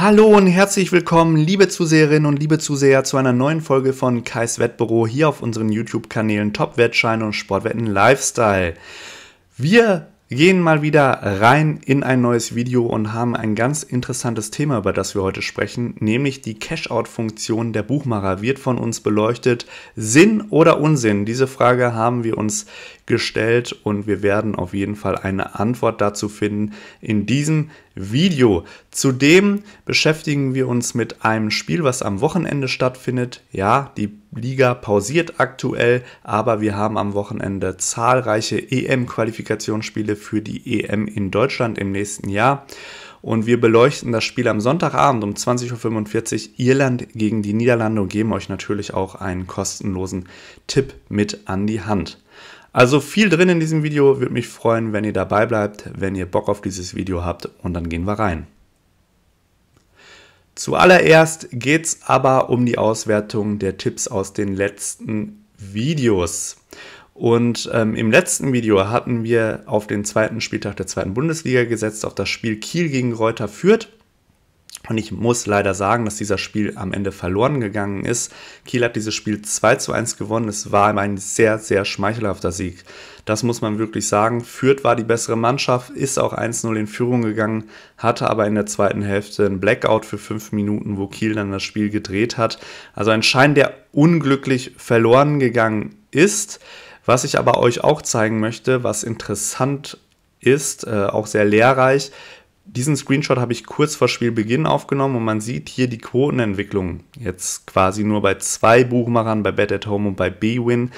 Hallo und herzlich willkommen, liebe Zuseherinnen und liebe Zuseher, zu einer neuen Folge von Kais Wettbüro hier auf unseren YouTube-Kanälen Top Wettschein und Sportwetten Lifestyle. Wir gehen mal wieder rein in ein neues Video und haben ein ganz interessantes Thema, über das wir heute sprechen, nämlich die Cash-Out-Funktion der Buchmacher. Wird von uns beleuchtet Sinn oder Unsinn? Diese Frage haben wir uns gestellt und wir werden auf jeden Fall eine Antwort dazu finden in diesem Video. Video. Zudem beschäftigen wir uns mit einem Spiel, was am Wochenende stattfindet. Ja, die Liga pausiert aktuell, aber wir haben am Wochenende zahlreiche EM-Qualifikationsspiele für die EM in Deutschland im nächsten Jahr. Und wir beleuchten das Spiel am Sonntagabend um 20.45 Uhr Irland gegen die Niederlande und geben euch natürlich auch einen kostenlosen Tipp mit an die Hand. Also viel drin in diesem Video, würde mich freuen, wenn ihr dabei bleibt, wenn ihr Bock auf dieses Video habt und dann gehen wir rein. Zuallererst geht es aber um die Auswertung der Tipps aus den letzten Videos. Und ähm, im letzten Video hatten wir auf den zweiten Spieltag der zweiten Bundesliga gesetzt, auf das Spiel Kiel gegen Reuter führt. Und ich muss leider sagen, dass dieser Spiel am Ende verloren gegangen ist. Kiel hat dieses Spiel 2 zu 1 gewonnen. Es war ein sehr, sehr schmeichelhafter Sieg. Das muss man wirklich sagen. Fürth war die bessere Mannschaft, ist auch 1-0 in Führung gegangen, hatte aber in der zweiten Hälfte einen Blackout für fünf Minuten, wo Kiel dann das Spiel gedreht hat. Also ein Schein, der unglücklich verloren gegangen ist. Was ich aber euch auch zeigen möchte, was interessant ist, äh, auch sehr lehrreich, diesen Screenshot habe ich kurz vor Spielbeginn aufgenommen und man sieht hier die Quotenentwicklung. Jetzt quasi nur bei zwei Buchmachern, bei Bet at Home und bei B-Win.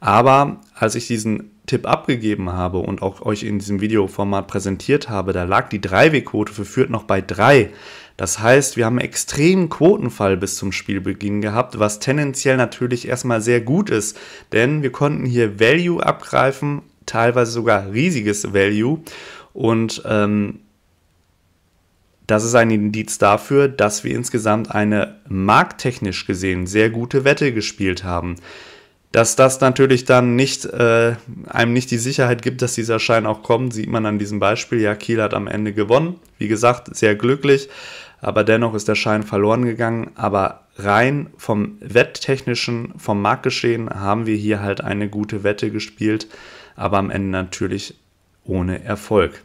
Aber als ich diesen Tipp abgegeben habe und auch euch in diesem Videoformat präsentiert habe, da lag die 3W-Quote für Fürth noch bei 3. Das heißt, wir haben einen extremen Quotenfall bis zum Spielbeginn gehabt, was tendenziell natürlich erstmal sehr gut ist, denn wir konnten hier Value abgreifen, teilweise sogar riesiges Value. Und ähm, das ist ein Indiz dafür, dass wir insgesamt eine markttechnisch gesehen sehr gute Wette gespielt haben. Dass das natürlich dann nicht äh, einem nicht die Sicherheit gibt, dass dieser Schein auch kommt, sieht man an diesem Beispiel. Ja, Kiel hat am Ende gewonnen. Wie gesagt, sehr glücklich, aber dennoch ist der Schein verloren gegangen. Aber rein vom Wetttechnischen, vom Marktgeschehen haben wir hier halt eine gute Wette gespielt, aber am Ende natürlich ohne Erfolg.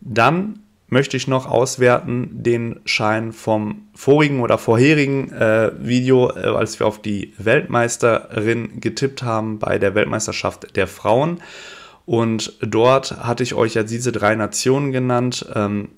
Dann möchte ich noch auswerten den Schein vom vorigen oder vorherigen äh, Video, äh, als wir auf die Weltmeisterin getippt haben bei der Weltmeisterschaft der Frauen. Und dort hatte ich euch ja diese drei Nationen genannt. Ähm,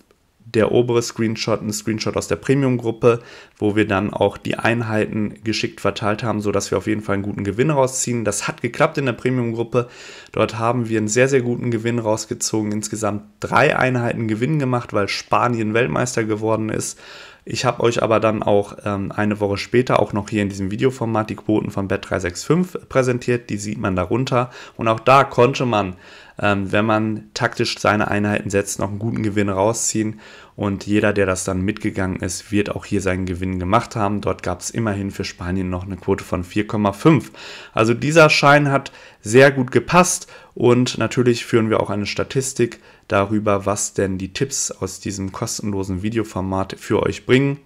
der obere Screenshot ein Screenshot aus der Premium-Gruppe, wo wir dann auch die Einheiten geschickt verteilt haben, sodass wir auf jeden Fall einen guten Gewinn rausziehen. Das hat geklappt in der Premium-Gruppe. Dort haben wir einen sehr, sehr guten Gewinn rausgezogen. Insgesamt drei Einheiten Gewinn gemacht, weil Spanien Weltmeister geworden ist. Ich habe euch aber dann auch ähm, eine Woche später auch noch hier in diesem Videoformat die Quoten von Bet365 präsentiert. Die sieht man darunter. Und auch da konnte man ähm, wenn man taktisch seine Einheiten setzt, noch einen guten Gewinn rausziehen. Und jeder, der das dann mitgegangen ist, wird auch hier seinen Gewinn gemacht haben. Dort gab es immerhin für Spanien noch eine Quote von 4,5. Also dieser Schein hat sehr gut gepasst. Und natürlich führen wir auch eine Statistik darüber, was denn die Tipps aus diesem kostenlosen Videoformat für euch bringen.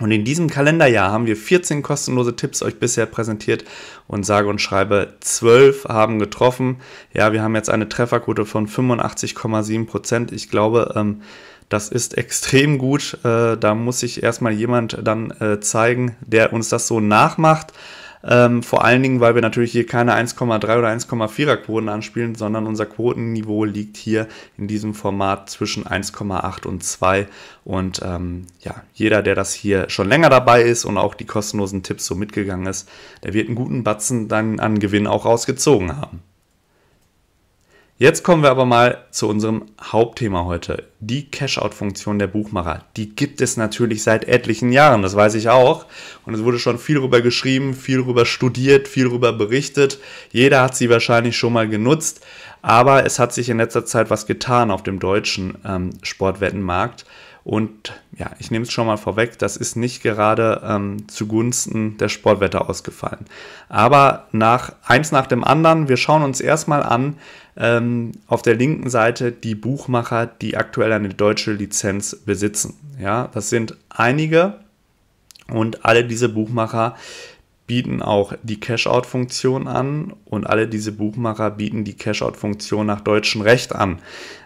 Und in diesem Kalenderjahr haben wir 14 kostenlose Tipps euch bisher präsentiert und sage und schreibe 12 haben getroffen. Ja, wir haben jetzt eine Trefferquote von 85,7 Prozent. Ich glaube, ähm, das ist extrem gut. Äh, da muss sich erstmal jemand dann äh, zeigen, der uns das so nachmacht. Ähm, vor allen Dingen, weil wir natürlich hier keine 1,3 oder 1,4er Quoten anspielen, sondern unser Quotenniveau liegt hier in diesem Format zwischen 1,8 und 2. Und ähm, ja, jeder, der das hier schon länger dabei ist und auch die kostenlosen Tipps so mitgegangen ist, der wird einen guten Batzen dann an Gewinn auch rausgezogen haben. Jetzt kommen wir aber mal zu unserem Hauptthema heute. Die Cash-out-Funktion der Buchmacher. Die gibt es natürlich seit etlichen Jahren, das weiß ich auch. Und es wurde schon viel darüber geschrieben, viel darüber studiert, viel darüber berichtet. Jeder hat sie wahrscheinlich schon mal genutzt. Aber es hat sich in letzter Zeit was getan auf dem deutschen ähm, Sportwettenmarkt. Und ja, ich nehme es schon mal vorweg, das ist nicht gerade ähm, zugunsten der Sportwetter ausgefallen. Aber nach eins nach dem anderen, wir schauen uns erstmal an, ähm, auf der linken Seite die Buchmacher, die aktuell eine deutsche Lizenz besitzen. Ja, das sind einige und alle diese Buchmacher bieten auch die Cash-out-Funktion an und alle diese Buchmacher bieten die Cash-out-Funktion nach deutschem Recht an.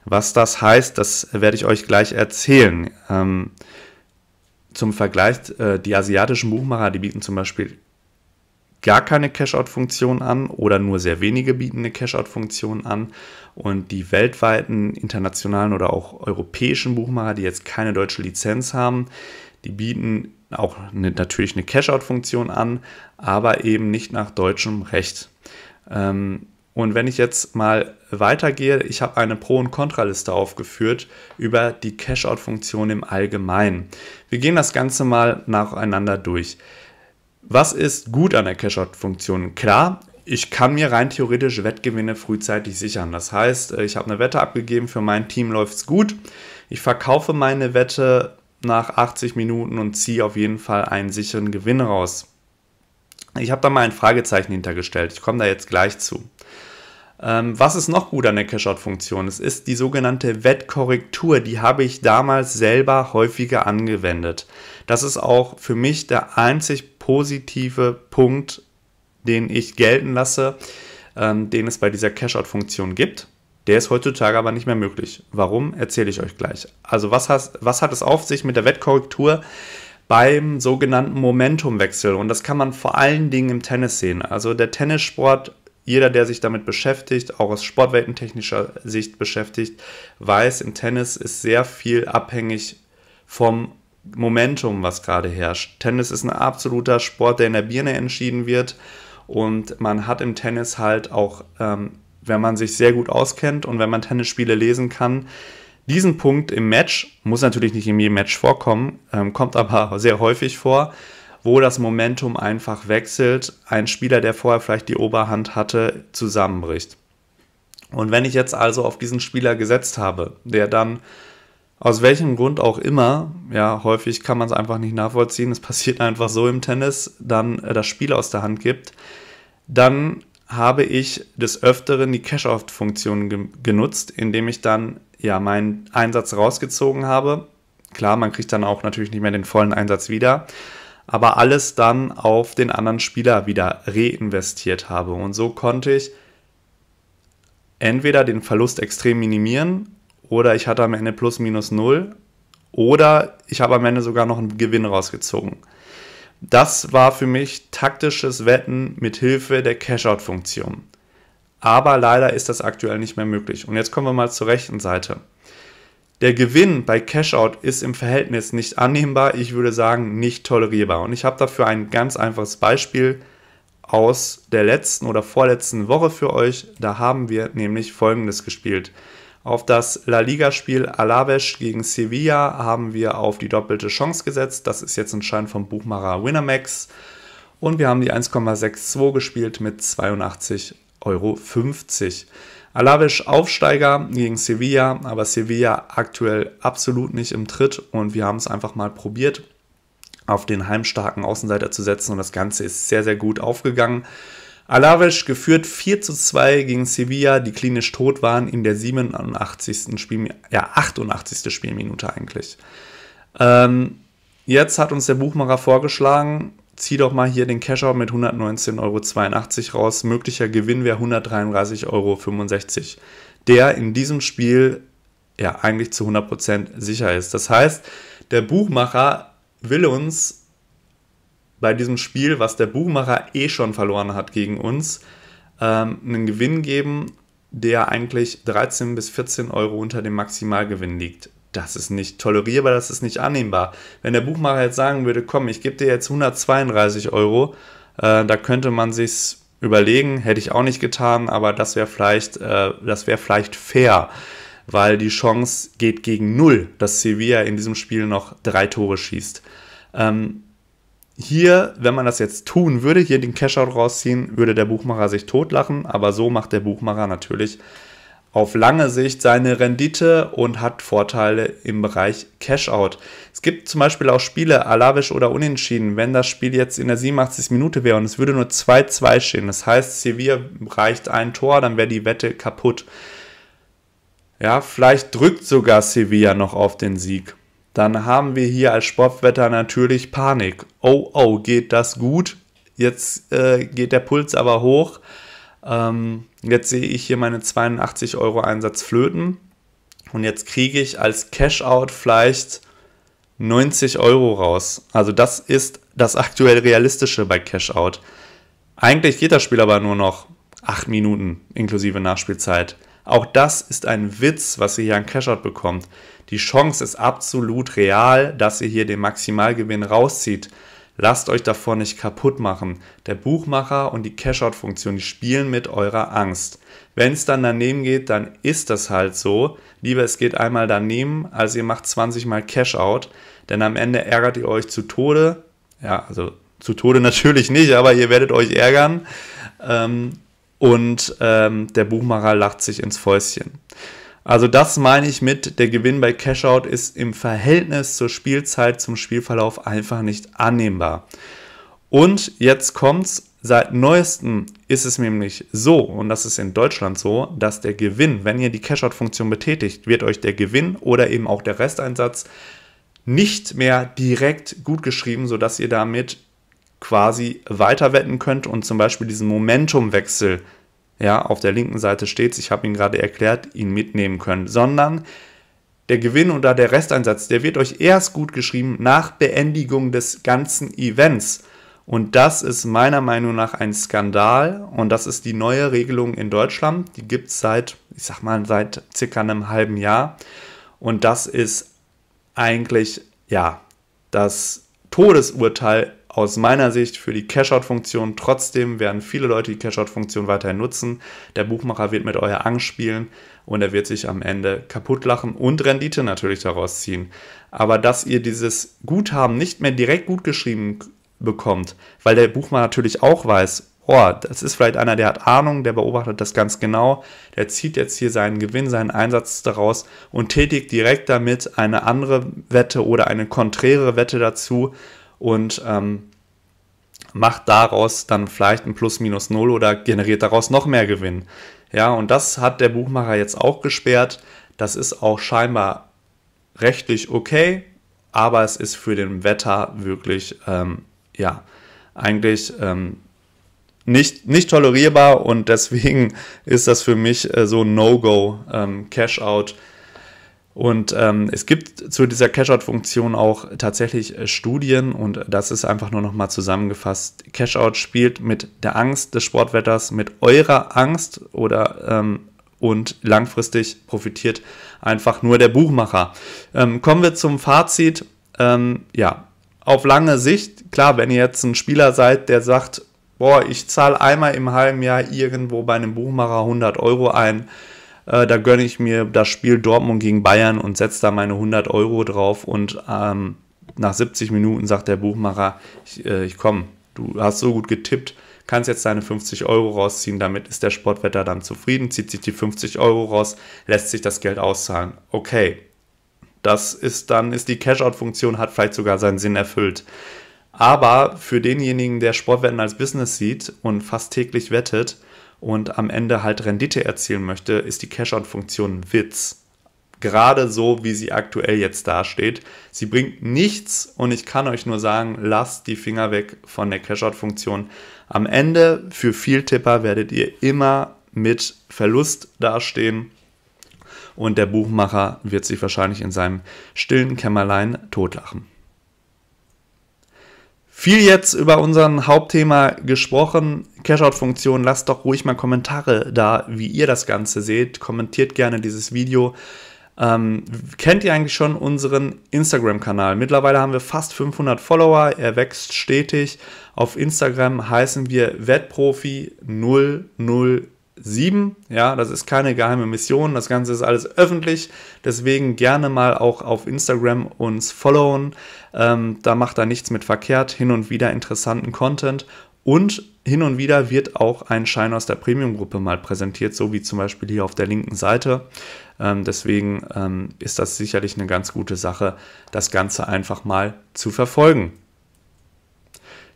Was das heißt, das werde ich euch gleich erzählen. Ähm, zum Vergleich, äh, die asiatischen Buchmacher, die bieten zum Beispiel gar keine cashout funktion an oder nur sehr wenige bieten eine cashout funktion an. Und die weltweiten, internationalen oder auch europäischen Buchmacher, die jetzt keine deutsche Lizenz haben, die bieten auch eine, natürlich eine cashout funktion an, aber eben nicht nach deutschem Recht. Ähm, und wenn ich jetzt mal weitergehe, ich habe eine Pro- und Kontraliste aufgeführt über die cashout funktion im Allgemeinen. Wir gehen das Ganze mal nacheinander durch. Was ist gut an der cashout funktion Klar, ich kann mir rein theoretisch Wettgewinne frühzeitig sichern. Das heißt, äh, ich habe eine Wette abgegeben, für mein Team läuft es gut. Ich verkaufe meine Wette nach 80 Minuten und ziehe auf jeden Fall einen sicheren Gewinn raus. Ich habe da mal ein Fragezeichen hintergestellt. Ich komme da jetzt gleich zu. Ähm, was ist noch gut an der cashout funktion Es ist die sogenannte Wettkorrektur. Die habe ich damals selber häufiger angewendet. Das ist auch für mich der einzig positive Punkt, den ich gelten lasse, ähm, den es bei dieser cashout funktion gibt. Der ist heutzutage aber nicht mehr möglich. Warum, erzähle ich euch gleich. Also was, has, was hat es auf sich mit der Wettkorrektur? beim sogenannten Momentumwechsel. Und das kann man vor allen Dingen im Tennis sehen. Also der Tennissport jeder, der sich damit beschäftigt, auch aus sportweltentechnischer Sicht beschäftigt, weiß, im Tennis ist sehr viel abhängig vom Momentum, was gerade herrscht. Tennis ist ein absoluter Sport, der in der Birne entschieden wird. Und man hat im Tennis halt auch, ähm, wenn man sich sehr gut auskennt und wenn man Tennisspiele lesen kann, diesen Punkt im Match, muss natürlich nicht in jedem Match vorkommen, ähm, kommt aber sehr häufig vor, wo das Momentum einfach wechselt, ein Spieler, der vorher vielleicht die Oberhand hatte, zusammenbricht. Und wenn ich jetzt also auf diesen Spieler gesetzt habe, der dann aus welchem Grund auch immer, ja, häufig kann man es einfach nicht nachvollziehen, es passiert einfach so im Tennis, dann äh, das Spiel aus der Hand gibt, dann habe ich des Öfteren die Cash-Out-Funktion ge genutzt, indem ich dann ja meinen Einsatz rausgezogen habe. Klar, man kriegt dann auch natürlich nicht mehr den vollen Einsatz wieder, aber alles dann auf den anderen Spieler wieder reinvestiert habe. Und so konnte ich entweder den Verlust extrem minimieren oder ich hatte am Ende plus minus null oder ich habe am Ende sogar noch einen Gewinn rausgezogen. Das war für mich taktisches Wetten mit Hilfe der Cashout-Funktion. Aber leider ist das aktuell nicht mehr möglich. Und jetzt kommen wir mal zur rechten Seite. Der Gewinn bei Cashout ist im Verhältnis nicht annehmbar, ich würde sagen nicht tolerierbar. Und ich habe dafür ein ganz einfaches Beispiel aus der letzten oder vorletzten Woche für euch. Da haben wir nämlich Folgendes gespielt. Auf das La Liga-Spiel Alaves gegen Sevilla haben wir auf die doppelte Chance gesetzt. Das ist jetzt entscheidend vom Buchmacher Winamax. Und wir haben die 1,62 gespielt mit 82,50 Euro. Alavisch Aufsteiger gegen Sevilla, aber Sevilla aktuell absolut nicht im Tritt und wir haben es einfach mal probiert, auf den heimstarken Außenseiter zu setzen und das Ganze ist sehr, sehr gut aufgegangen. Alaves geführt 4 zu 2 gegen Sevilla, die klinisch tot waren in der 87. Spielmi ja, 88. Spielminute eigentlich. Ähm, jetzt hat uns der Buchmacher vorgeschlagen, zieh doch mal hier den Cash-Out mit 119,82 Euro raus. Möglicher Gewinn wäre 133,65 Euro, der in diesem Spiel ja eigentlich zu 100% sicher ist. Das heißt, der Buchmacher will uns bei diesem Spiel, was der Buchmacher eh schon verloren hat gegen uns, ähm, einen Gewinn geben, der eigentlich 13 bis 14 Euro unter dem Maximalgewinn liegt das ist nicht tolerierbar, das ist nicht annehmbar. Wenn der Buchmacher jetzt sagen würde, komm, ich gebe dir jetzt 132 Euro, äh, da könnte man sich's überlegen, hätte ich auch nicht getan, aber das wäre vielleicht, äh, das vielleicht fair, weil die Chance geht gegen null, dass Sevilla in diesem Spiel noch drei Tore schießt. Ähm, hier, wenn man das jetzt tun würde, hier den Cashout rausziehen, würde der Buchmacher sich totlachen, aber so macht der Buchmacher natürlich auf lange Sicht seine Rendite und hat Vorteile im Bereich Cashout. Es gibt zum Beispiel auch Spiele, Alavisch oder Unentschieden, wenn das Spiel jetzt in der 87. Minute wäre und es würde nur 2-2 stehen. Das heißt, Sevilla reicht ein Tor, dann wäre die Wette kaputt. Ja, vielleicht drückt sogar Sevilla noch auf den Sieg. Dann haben wir hier als Sportwetter natürlich Panik. Oh, oh, geht das gut? Jetzt äh, geht der Puls aber hoch. Ähm, jetzt sehe ich hier meine 82 Euro Einsatz flöten und jetzt kriege ich als Cash-out vielleicht 90 Euro raus. Also das ist das aktuell realistische bei Cash-out. Eigentlich geht das Spiel aber nur noch 8 Minuten inklusive Nachspielzeit. Auch das ist ein Witz, was ihr hier an Cashout bekommt. Die Chance ist absolut real, dass ihr hier den Maximalgewinn rauszieht. Lasst euch davor nicht kaputt machen. Der Buchmacher und die Cashout-Funktion, spielen mit eurer Angst. Wenn es dann daneben geht, dann ist das halt so. Lieber es geht einmal daneben, als ihr macht 20 mal Cashout, denn am Ende ärgert ihr euch zu Tode. Ja, also zu Tode natürlich nicht, aber ihr werdet euch ärgern. Ähm, und ähm, der Buchmacher lacht sich ins Fäustchen. Also das meine ich mit, der Gewinn bei Cashout ist im Verhältnis zur Spielzeit, zum Spielverlauf einfach nicht annehmbar. Und jetzt kommt's, seit neuestem ist es nämlich so, und das ist in Deutschland so, dass der Gewinn, wenn ihr die Cashout-Funktion betätigt, wird euch der Gewinn oder eben auch der Resteinsatz nicht mehr direkt gut geschrieben, sodass ihr damit quasi weiter wetten könnt und zum Beispiel diesen Momentumwechsel ja, auf der linken Seite steht ich habe ihn gerade erklärt, ihn mitnehmen können, sondern der Gewinn oder der Resteinsatz, der wird euch erst gut geschrieben nach Beendigung des ganzen Events. Und das ist meiner Meinung nach ein Skandal und das ist die neue Regelung in Deutschland. Die gibt es seit, ich sag mal, seit circa einem halben Jahr. Und das ist eigentlich, ja, das Todesurteil aus meiner Sicht für die Cashout-Funktion. Trotzdem werden viele Leute die Cashout-Funktion weiterhin nutzen. Der Buchmacher wird mit eurer Angst spielen und er wird sich am Ende kaputtlachen und Rendite natürlich daraus ziehen. Aber dass ihr dieses Guthaben nicht mehr direkt gut geschrieben bekommt, weil der Buchmacher natürlich auch weiß, oh, das ist vielleicht einer, der hat Ahnung, der beobachtet das ganz genau, der zieht jetzt hier seinen Gewinn, seinen Einsatz daraus und tätigt direkt damit eine andere Wette oder eine konträre Wette dazu und ähm, macht daraus dann vielleicht ein Plus minus Null oder generiert daraus noch mehr Gewinn. Ja, und das hat der Buchmacher jetzt auch gesperrt. Das ist auch scheinbar rechtlich okay, aber es ist für den Wetter wirklich, ähm, ja, eigentlich ähm, nicht, nicht tolerierbar und deswegen ist das für mich äh, so ein No-Go, ähm, Cash-Out und ähm, es gibt zu dieser Cashout-Funktion auch tatsächlich äh, Studien und das ist einfach nur nochmal zusammengefasst. Cashout spielt mit der Angst des Sportwetters, mit eurer Angst oder ähm, und langfristig profitiert einfach nur der Buchmacher. Ähm, kommen wir zum Fazit. Ähm, ja, auf lange Sicht, klar, wenn ihr jetzt ein Spieler seid, der sagt, boah, ich zahle einmal im halben Jahr irgendwo bei einem Buchmacher 100 Euro ein, äh, da gönne ich mir das Spiel Dortmund gegen Bayern und setze da meine 100 Euro drauf. Und ähm, nach 70 Minuten sagt der Buchmacher, ich, äh, ich komme, du hast so gut getippt, kannst jetzt deine 50 Euro rausziehen. Damit ist der Sportwetter dann zufrieden, zieht sich die 50 Euro raus, lässt sich das Geld auszahlen. Okay, das ist dann, ist die Cash-Out-Funktion, hat vielleicht sogar seinen Sinn erfüllt. Aber für denjenigen, der Sportwetten als Business sieht und fast täglich wettet, und am Ende halt Rendite erzielen möchte, ist die Cash-Out-Funktion Witz. Gerade so, wie sie aktuell jetzt dasteht. Sie bringt nichts und ich kann euch nur sagen, lasst die Finger weg von der Cash-Out-Funktion. Am Ende für viel Tipper werdet ihr immer mit Verlust dastehen und der Buchmacher wird sich wahrscheinlich in seinem stillen Kämmerlein totlachen. Viel jetzt über unseren Hauptthema gesprochen. Cashout-Funktion, lasst doch ruhig mal Kommentare da, wie ihr das Ganze seht. Kommentiert gerne dieses Video. Ähm, kennt ihr eigentlich schon unseren Instagram-Kanal? Mittlerweile haben wir fast 500 Follower, er wächst stetig. Auf Instagram heißen wir Wettprofi001. 7. Ja, das ist keine geheime Mission. Das Ganze ist alles öffentlich. Deswegen gerne mal auch auf Instagram uns followen. Ähm, da macht er nichts mit verkehrt. Hin und wieder interessanten Content. Und hin und wieder wird auch ein Schein aus der Premium-Gruppe mal präsentiert, so wie zum Beispiel hier auf der linken Seite. Ähm, deswegen ähm, ist das sicherlich eine ganz gute Sache, das Ganze einfach mal zu verfolgen.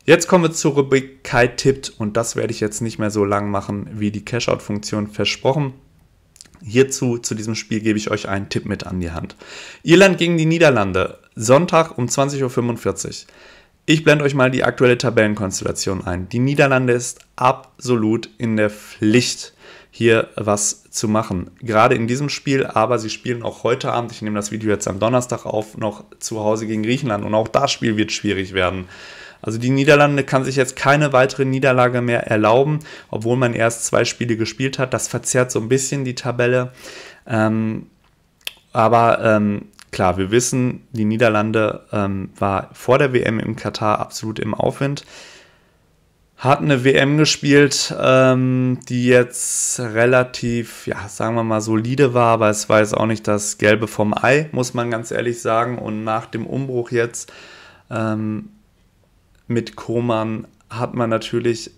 Jetzt kommen wir zur Rubrik Kai tippt und das werde ich jetzt nicht mehr so lang machen wie die Cashout-Funktion versprochen. Hierzu, zu diesem Spiel, gebe ich euch einen Tipp mit an die Hand. Irland gegen die Niederlande, Sonntag um 20.45 Uhr. Ich blende euch mal die aktuelle Tabellenkonstellation ein. Die Niederlande ist absolut in der Pflicht, hier was zu machen. Gerade in diesem Spiel, aber sie spielen auch heute Abend, ich nehme das Video jetzt am Donnerstag auf, noch zu Hause gegen Griechenland und auch das Spiel wird schwierig werden. Also die Niederlande kann sich jetzt keine weitere Niederlage mehr erlauben, obwohl man erst zwei Spiele gespielt hat. Das verzerrt so ein bisschen die Tabelle. Ähm, aber ähm, klar, wir wissen, die Niederlande ähm, war vor der WM im Katar absolut im Aufwind. Hat eine WM gespielt, ähm, die jetzt relativ, ja, sagen wir mal, solide war, aber es war jetzt auch nicht das Gelbe vom Ei, muss man ganz ehrlich sagen. Und nach dem Umbruch jetzt ähm, mit Koman hat man natürlich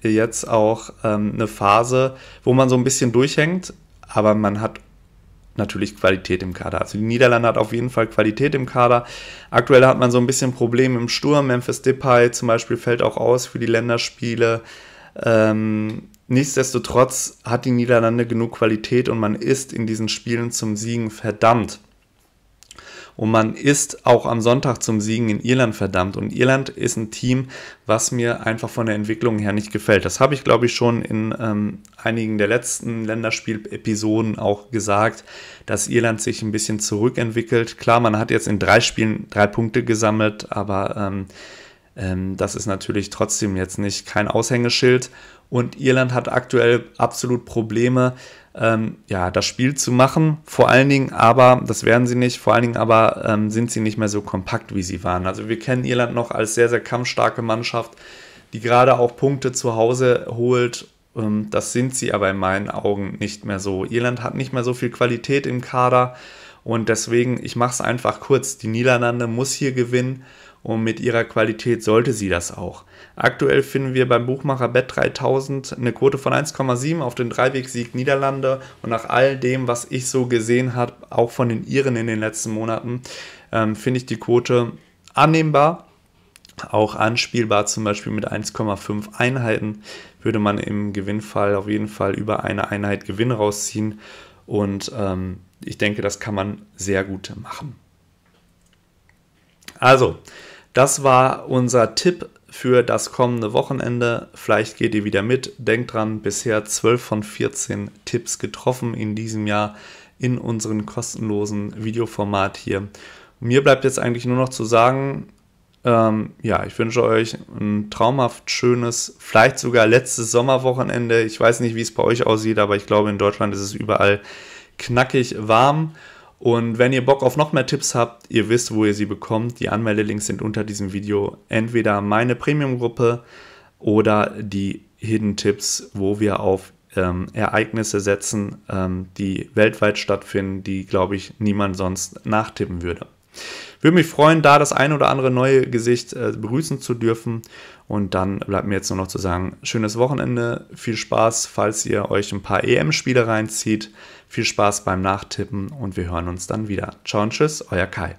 jetzt auch ähm, eine Phase, wo man so ein bisschen durchhängt, aber man hat natürlich Qualität im Kader. Also die Niederlande hat auf jeden Fall Qualität im Kader. Aktuell hat man so ein bisschen Probleme im Sturm. Memphis Depay zum Beispiel fällt auch aus für die Länderspiele. Ähm, nichtsdestotrotz hat die Niederlande genug Qualität und man ist in diesen Spielen zum Siegen verdammt. Und man ist auch am Sonntag zum Siegen in Irland verdammt. Und Irland ist ein Team, was mir einfach von der Entwicklung her nicht gefällt. Das habe ich, glaube ich, schon in ähm, einigen der letzten Länderspiel-Episoden auch gesagt, dass Irland sich ein bisschen zurückentwickelt. Klar, man hat jetzt in drei Spielen drei Punkte gesammelt, aber ähm, ähm, das ist natürlich trotzdem jetzt nicht kein Aushängeschild. Und Irland hat aktuell absolut Probleme, ähm, ja, das Spiel zu machen. Vor allen Dingen aber, das werden sie nicht, vor allen Dingen aber ähm, sind sie nicht mehr so kompakt, wie sie waren. Also wir kennen Irland noch als sehr, sehr kampfstarke Mannschaft, die gerade auch Punkte zu Hause holt. Ähm, das sind sie aber in meinen Augen nicht mehr so. Irland hat nicht mehr so viel Qualität im Kader und deswegen, ich mache es einfach kurz, die Niederlande muss hier gewinnen und mit ihrer Qualität sollte sie das auch. Aktuell finden wir beim Buchmacher Bet 3000 eine Quote von 1,7 auf den Dreiwegsieg Niederlande und nach all dem, was ich so gesehen habe, auch von den Iren in den letzten Monaten, ähm, finde ich die Quote annehmbar. Auch anspielbar, zum Beispiel mit 1,5 Einheiten würde man im Gewinnfall auf jeden Fall über eine Einheit Gewinn rausziehen. Und ähm, ich denke, das kann man sehr gut machen. Also, das war unser Tipp für das kommende Wochenende. Vielleicht geht ihr wieder mit. Denkt dran, bisher 12 von 14 Tipps getroffen in diesem Jahr in unserem kostenlosen Videoformat hier. Mir bleibt jetzt eigentlich nur noch zu sagen, ähm, ja, ich wünsche euch ein traumhaft schönes, vielleicht sogar letztes Sommerwochenende. Ich weiß nicht, wie es bei euch aussieht, aber ich glaube, in Deutschland ist es überall knackig warm. Und wenn ihr Bock auf noch mehr Tipps habt, ihr wisst, wo ihr sie bekommt. Die Anmeldelinks sind unter diesem Video. Entweder meine Premium-Gruppe oder die Hidden Tipps, wo wir auf ähm, Ereignisse setzen, ähm, die weltweit stattfinden, die, glaube ich, niemand sonst nachtippen würde. Würde mich freuen, da das ein oder andere neue Gesicht äh, begrüßen zu dürfen. Und dann bleibt mir jetzt nur noch zu sagen, schönes Wochenende, viel Spaß, falls ihr euch ein paar EM-Spiele reinzieht. Viel Spaß beim Nachtippen und wir hören uns dann wieder. Ciao und tschüss, euer Kai.